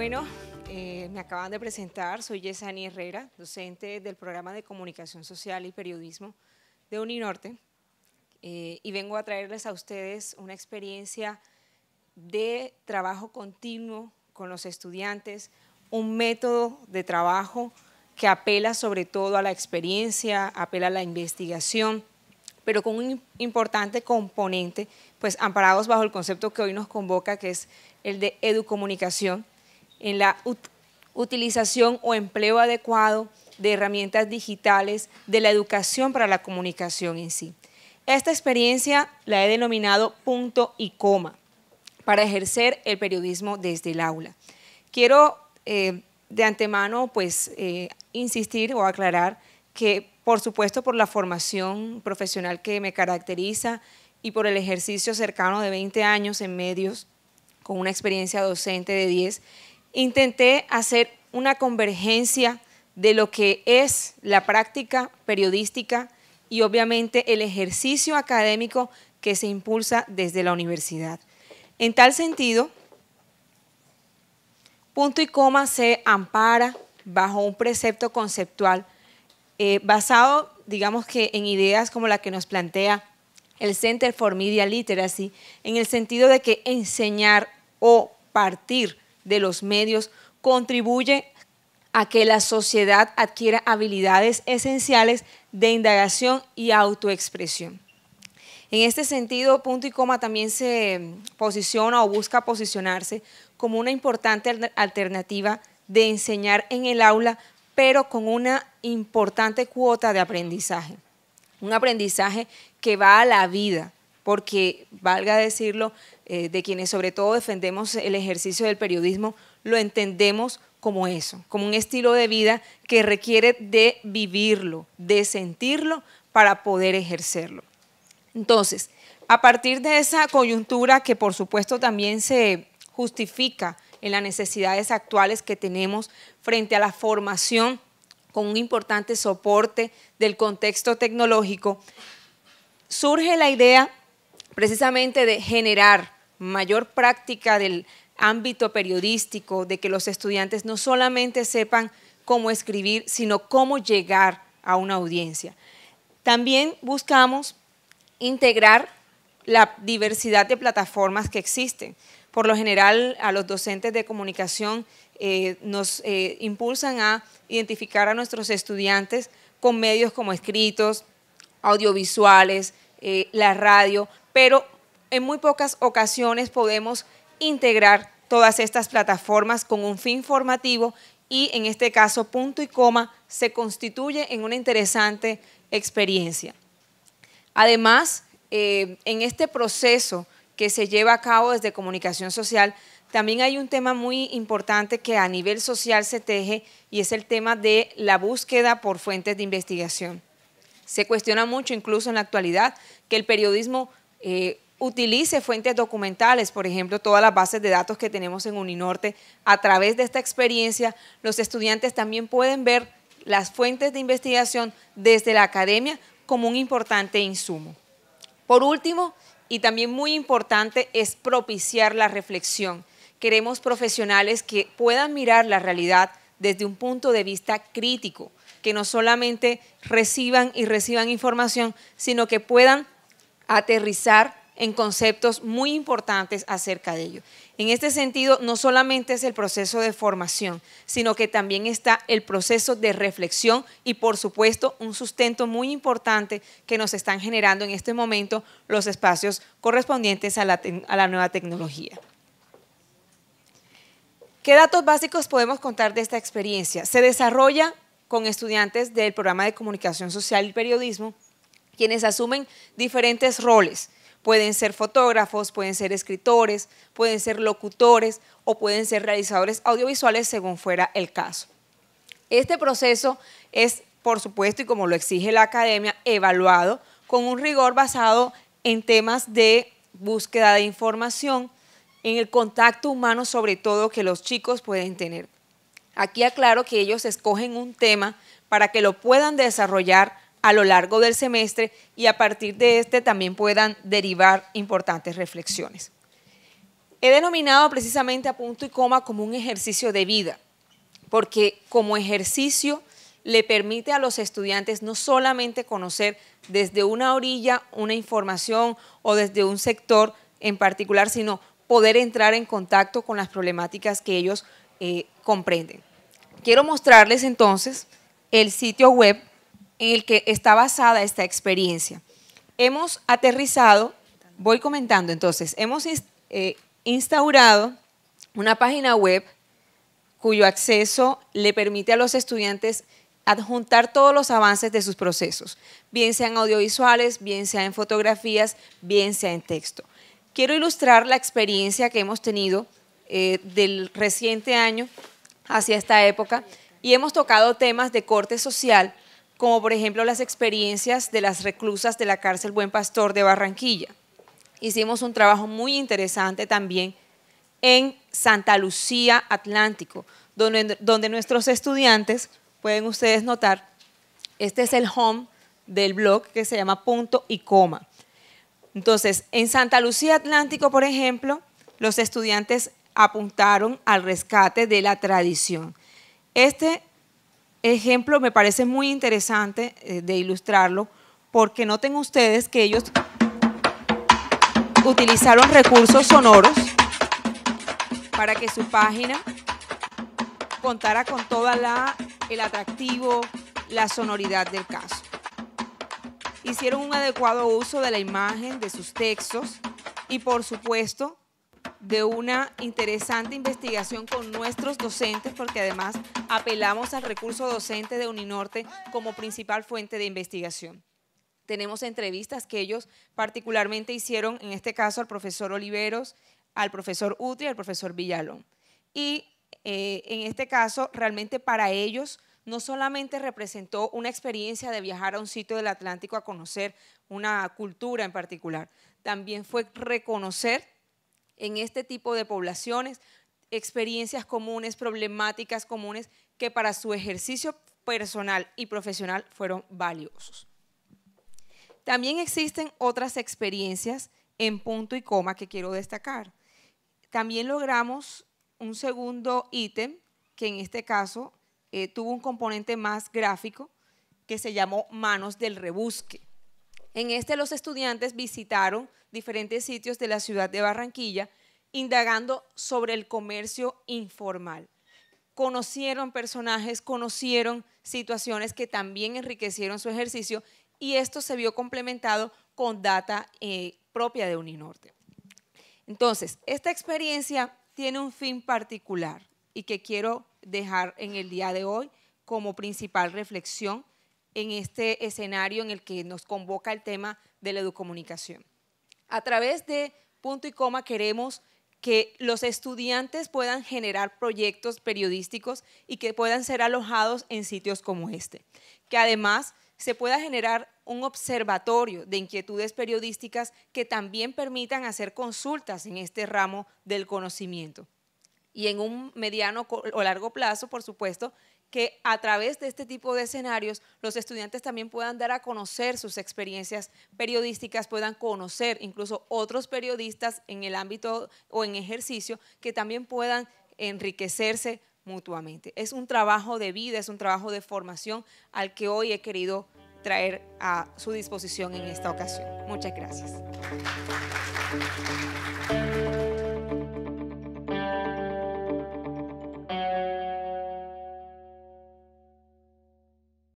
Bueno, eh, me acaban de presentar, soy Yesani Herrera, docente del programa de Comunicación Social y Periodismo de Uninorte, eh, y vengo a traerles a ustedes una experiencia de trabajo continuo con los estudiantes, un método de trabajo que apela sobre todo a la experiencia, apela a la investigación, pero con un importante componente, pues amparados bajo el concepto que hoy nos convoca, que es el de educomunicación, en la utilización o empleo adecuado de herramientas digitales, de la educación para la comunicación en sí. Esta experiencia la he denominado punto y coma para ejercer el periodismo desde el aula. Quiero eh, de antemano pues eh, insistir o aclarar que por supuesto por la formación profesional que me caracteriza y por el ejercicio cercano de 20 años en medios con una experiencia docente de 10, intenté hacer una convergencia de lo que es la práctica periodística y obviamente el ejercicio académico que se impulsa desde la universidad. En tal sentido, punto y coma se ampara bajo un precepto conceptual eh, basado, digamos que, en ideas como la que nos plantea el Center for Media Literacy, en el sentido de que enseñar o partir de los medios contribuye a que la sociedad adquiera habilidades esenciales de indagación y autoexpresión. En este sentido, punto y coma también se posiciona o busca posicionarse como una importante alternativa de enseñar en el aula, pero con una importante cuota de aprendizaje. Un aprendizaje que va a la vida, porque, valga decirlo, eh, de quienes sobre todo defendemos el ejercicio del periodismo, lo entendemos como eso, como un estilo de vida que requiere de vivirlo, de sentirlo para poder ejercerlo. Entonces, a partir de esa coyuntura que por supuesto también se justifica en las necesidades actuales que tenemos frente a la formación con un importante soporte del contexto tecnológico, surge la idea precisamente de generar mayor práctica del ámbito periodístico, de que los estudiantes no solamente sepan cómo escribir, sino cómo llegar a una audiencia. También buscamos integrar la diversidad de plataformas que existen. Por lo general, a los docentes de comunicación eh, nos eh, impulsan a identificar a nuestros estudiantes con medios como escritos, audiovisuales, eh, la radio, pero en muy pocas ocasiones podemos integrar todas estas plataformas con un fin formativo y en este caso punto y coma se constituye en una interesante experiencia. Además, eh, en este proceso que se lleva a cabo desde comunicación social, también hay un tema muy importante que a nivel social se teje y es el tema de la búsqueda por fuentes de investigación. Se cuestiona mucho, incluso en la actualidad, que el periodismo eh, utilice fuentes documentales, por ejemplo, todas las bases de datos que tenemos en Uninorte. A través de esta experiencia, los estudiantes también pueden ver las fuentes de investigación desde la academia como un importante insumo. Por último, y también muy importante, es propiciar la reflexión. Queremos profesionales que puedan mirar la realidad desde un punto de vista crítico, que no solamente reciban y reciban información, sino que puedan aterrizar en conceptos muy importantes acerca de ello. En este sentido, no solamente es el proceso de formación, sino que también está el proceso de reflexión y, por supuesto, un sustento muy importante que nos están generando en este momento los espacios correspondientes a la, a la nueva tecnología. ¿Qué datos básicos podemos contar de esta experiencia? Se desarrolla con estudiantes del programa de Comunicación Social y Periodismo quienes asumen diferentes roles. Pueden ser fotógrafos, pueden ser escritores, pueden ser locutores o pueden ser realizadores audiovisuales según fuera el caso. Este proceso es, por supuesto, y como lo exige la academia, evaluado con un rigor basado en temas de búsqueda de información, en el contacto humano sobre todo que los chicos pueden tener. Aquí aclaro que ellos escogen un tema para que lo puedan desarrollar a lo largo del semestre y a partir de este también puedan derivar importantes reflexiones. He denominado precisamente a punto y coma como un ejercicio de vida, porque como ejercicio le permite a los estudiantes no solamente conocer desde una orilla una información o desde un sector en particular, sino poder entrar en contacto con las problemáticas que ellos eh, comprenden. Quiero mostrarles entonces el sitio web en el que está basada esta experiencia. Hemos aterrizado, voy comentando entonces, hemos eh, instaurado una página web cuyo acceso le permite a los estudiantes adjuntar todos los avances de sus procesos, bien sean audiovisuales, bien sean fotografías, bien sean en texto. Quiero ilustrar la experiencia que hemos tenido eh, del reciente año hacia esta época y hemos tocado temas de corte social, como por ejemplo las experiencias de las reclusas de la cárcel Buen Pastor de Barranquilla. Hicimos un trabajo muy interesante también en Santa Lucía Atlántico, donde, donde nuestros estudiantes, pueden ustedes notar, este es el home del blog que se llama punto y coma. Entonces, en Santa Lucía Atlántico, por ejemplo, los estudiantes apuntaron al rescate de la tradición. Este ejemplo me parece muy interesante eh, de ilustrarlo, porque noten ustedes que ellos utilizaron recursos sonoros para que su página contara con toda la el atractivo, la sonoridad del caso. Hicieron un adecuado uso de la imagen, de sus textos y por supuesto de una interesante investigación con nuestros docentes, porque además apelamos al recurso docente de Uninorte como principal fuente de investigación. Tenemos entrevistas que ellos particularmente hicieron, en este caso al profesor Oliveros, al profesor Utri, al profesor Villalón. Y eh, en este caso, realmente para ellos no solamente representó una experiencia de viajar a un sitio del Atlántico a conocer una cultura en particular, también fue reconocer en este tipo de poblaciones, experiencias comunes, problemáticas comunes que para su ejercicio personal y profesional fueron valiosos. También existen otras experiencias en punto y coma que quiero destacar. También logramos un segundo ítem que en este caso eh, tuvo un componente más gráfico que se llamó manos del rebusque. En este los estudiantes visitaron diferentes sitios de la ciudad de Barranquilla indagando sobre el comercio informal. Conocieron personajes, conocieron situaciones que también enriquecieron su ejercicio y esto se vio complementado con data eh, propia de Uninorte. Entonces, esta experiencia tiene un fin particular y que quiero dejar en el día de hoy como principal reflexión en este escenario en el que nos convoca el tema de la educomunicación. A través de punto y coma queremos que los estudiantes puedan generar proyectos periodísticos y que puedan ser alojados en sitios como este. Que además se pueda generar un observatorio de inquietudes periodísticas que también permitan hacer consultas en este ramo del conocimiento y en un mediano o largo plazo, por supuesto, que a través de este tipo de escenarios los estudiantes también puedan dar a conocer sus experiencias periodísticas, puedan conocer incluso otros periodistas en el ámbito o en ejercicio que también puedan enriquecerse mutuamente. Es un trabajo de vida, es un trabajo de formación al que hoy he querido traer a su disposición en esta ocasión. Muchas gracias.